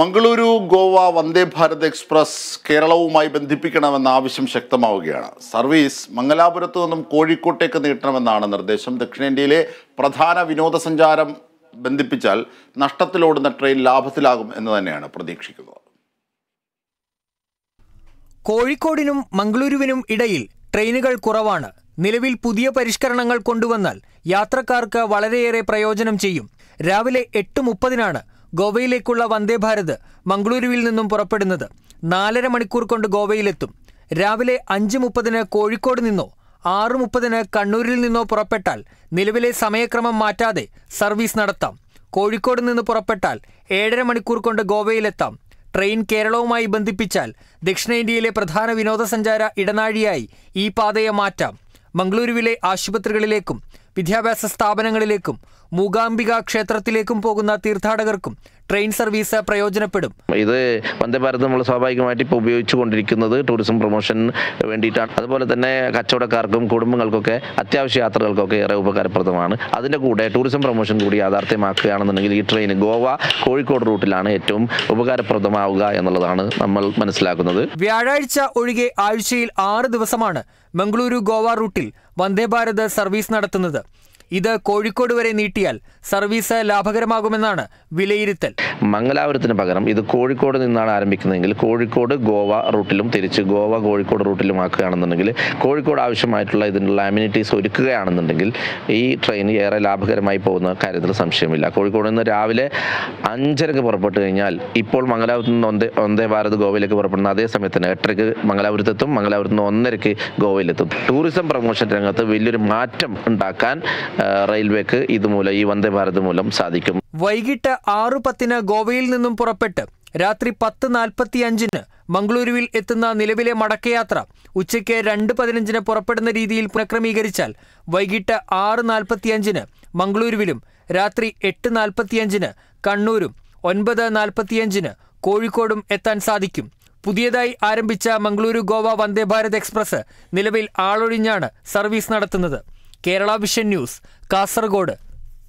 Mangaluru Goa Vande Bharat express കേരളവുമായി ബന്ധിപ്പിക്കണമെന്ന ആവശ്യം ശക്തമാവുകയാണ് സർവീസ് മംഗലാപുരത്തു നിന്നും കോഴിക്കോട്ടേക്ക് നീട്ടണമെന്നാണ് നിർദ്ദേശം ദക്ഷിണേന്ത്യയിലെ പ്രധാന വിനോദസഞ്ചാരം ബന്ധിപ്പിച്ചാൽ നഷ്ടത്തിലോടുന്ന ട്രെയിൻ ലാഭത്തിലാകും എന്ന് തന്നെയാണ് പ്രതീക്ഷിക്കുന്നത് കോഴിക്കോടിനും മംഗളൂരുവിനും ഇടയിൽ ട്രെയിനുകൾ കുറവാണ് നിലവിൽ പുതിയ പരിഷ്കരണങ്ങൾ കൊണ്ടുവന്നാൽ യാത്രക്കാർക്ക് വളരെയേറെ പ്രയോജനം ചെയ്യും രാവിലെ എട്ട് മുപ്പതിനാണ് ഗോവയിലേക്കുള്ള വന്ദേഭാരത് മംഗളൂരുവിൽ നിന്നും പുറപ്പെടുന്നത് നാലര മണിക്കൂർ കൊണ്ട് ഗോവയിലെത്തും രാവിലെ അഞ്ച് മുപ്പതിന് കോഴിക്കോട് നിന്നോ ആറ് മുപ്പതിന് കണ്ണൂരിൽ നിന്നോ പുറപ്പെട്ടാൽ നിലവിലെ സമയക്രമം മാറ്റാതെ സർവീസ് നടത്താം കോഴിക്കോട് നിന്ന് പുറപ്പെട്ടാൽ ഏഴര മണിക്കൂർ കൊണ്ട് ഗോവയിലെത്താം ട്രെയിൻ കേരളവുമായി ബന്ധിപ്പിച്ചാൽ ദക്ഷിണേന്ത്യയിലെ പ്രധാന വിനോദസഞ്ചാര ഇടനാഴിയായി ഈ പാതയെ മാറ്റാം മംഗളൂരുവിലെ ആശുപത്രികളിലേക്കും വിദ്യാഭ്യാസ സ്ഥാപനങ്ങളിലേക്കും മൂകാംബിക ക്ഷേത്രത്തിലേക്കും പോകുന്ന തീർത്ഥാടകർക്കും ട്രെയിൻ സർവീസ് പ്രയോജനപ്പെടും ഇത് വന്ദേ ഭാരത് നമ്മൾ സ്വാഭാവികമായിട്ട് ഇപ്പോൾ ഉപയോഗിച്ചുകൊണ്ടിരിക്കുന്നത് ടൂറിസം പ്രൊമോഷൻ വേണ്ടിയിട്ടാണ് അതുപോലെ തന്നെ കച്ചവടക്കാർക്കും കുടുംബങ്ങൾക്കൊക്കെ അത്യാവശ്യ യാത്രകൾക്കൊക്കെ ഏറെ ഉപകാരപ്രദമാണ് അതിൻ്റെ കൂടെ ടൂറിസം പ്രൊമോഷൻ കൂടി യാഥാർത്ഥ്യമാക്കുകയാണെന്നുണ്ടെങ്കിൽ ഈ ട്രെയിൻ ഗോവ കോഴിക്കോട് റൂട്ടിലാണ് ഏറ്റവും ഉപകാരപ്രദമാവുക എന്നുള്ളതാണ് നമ്മൾ മനസ്സിലാക്കുന്നത് വ്യാഴാഴ്ച ഒഴികെ ആഴ്ചയിൽ ആറ് ദിവസമാണ് മംഗളൂരു ഗോവ റൂട്ടിൽ വന്ദേ ഭാരത് സർവീസ് നടത്തുന്നത് ഇത് കോഴിക്കോട് വരെ നീട്ടിയാൽ സർവീസ് ലാഭകരമാകുമെന്നാണ് വിലയിരുത്തൽ മംഗലാപുരത്തിന് പകരം ഇത് കോഴിക്കോട് നിന്നാണ് ആരംഭിക്കുന്നതെങ്കിൽ കോഴിക്കോട് ഗോവ റൂട്ടിലും തിരിച്ച് ഗോവ കോഴിക്കോട് റൂട്ടിലും ആക്കുകയാണെന്നുണ്ടെങ്കിൽ കോഴിക്കോട് ആവശ്യമായിട്ടുള്ള ഇതിൻ്റെ ലാമിനിറ്റീസ് ഒരുക്കുകയാണെന്നുണ്ടെങ്കിൽ ഈ ട്രെയിൻ ഏറെ ലാഭകരമായി പോകുന്ന കാര്യത്തിൽ സംശയമില്ല കോഴിക്കോട് നിന്ന് രാവിലെ അഞ്ചരക്ക് പുറപ്പെട്ടു കഴിഞ്ഞാൽ ഇപ്പോൾ മംഗലാപുരത്ത് നിന്ന് ഒന്നേ ഒന്നേ ഭാരത് ഗോവയിലേക്ക് പുറപ്പെടുന്ന അതേ സമയത്ത് തന്നെ എട്ടരക്ക് എത്തും മംഗലാപുരത്ത് നിന്ന് ഒന്നരക്ക് ഗോവയിലെത്തും ടൂറിസം പ്രൊമോഷൻ രംഗത്ത് വലിയൊരു മാറ്റം ഉണ്ടാക്കാൻ റെയിൽവേക്ക് ഇതുമൂലം ഈ വന്ദേ ഭാരത് മൂലം സാധിക്കും വൈകിട്ട് ആറു പത്തിന് ഗോവയിൽ നിന്നും പുറപ്പെട്ട് രാത്രി പത്ത് അഞ്ചിന് മംഗളൂരുവിൽ എത്തുന്ന നിലവിലെ മടക്കയാത്ര ഉച്ചയ്ക്ക് രണ്ട് പതിനഞ്ചിന് പുറപ്പെടുന്ന രീതിയിൽ പുനഃക്രമീകരിച്ചാൽ വൈകിട്ട് ആറ് അഞ്ചിന് മംഗളൂരുവിലും രാത്രി എട്ട് നാൽപ്പത്തിയഞ്ചിന് കണ്ണൂരും ഒൻപത് നാൽപ്പത്തിയഞ്ചിന് കോഴിക്കോടും എത്താൻ സാധിക്കും പുതിയതായി ആരംഭിച്ച മംഗളൂരു ഗോവ വന്ദേ ഭാരത് എക്സ്പ്രസ് നിലവിൽ ആളൊഴിഞ്ഞാണ് സർവീസ് നടത്തുന്നത് കേരള വിഷൻ ന്യൂസ് കാസർഗോഡ്